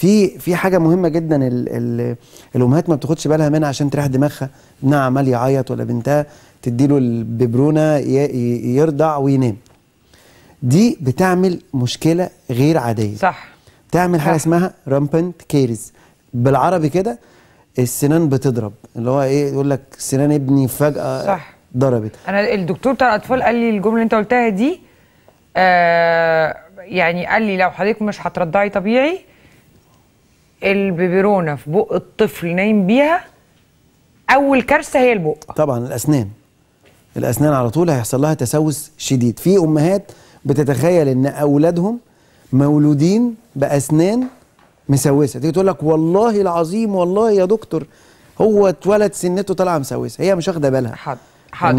في في حاجه مهمه جدا الامهات ما بتاخدش بالها منها عشان تريح دماغها ابنها عمال يعيط ولا بنتها تديله الببرونه يرضع وينام دي بتعمل مشكله غير عاديه صح تعمل حاجه صح. اسمها رامبنت كيرز بالعربي كده السنان بتضرب اللي هو ايه يقول لك سنان ابني فجاه صح ضربت انا الدكتور بتاع الاطفال قال لي الجمله اللي انت قلتها دي آه يعني قال لي لو حضرتك مش هترضعي طبيعي البيبرونه في بق الطفل نايم بيها اول كارثه هي البق طبعا الاسنان الاسنان على طول هيحصل لها تسوس شديد في امهات بتتخيل ان اولادهم مولودين باسنان مسوسه تيجي تقول لك والله العظيم والله يا دكتور هو اتولد سنته طالعه مسوسه هي مش واخده بالها حاضر حاضر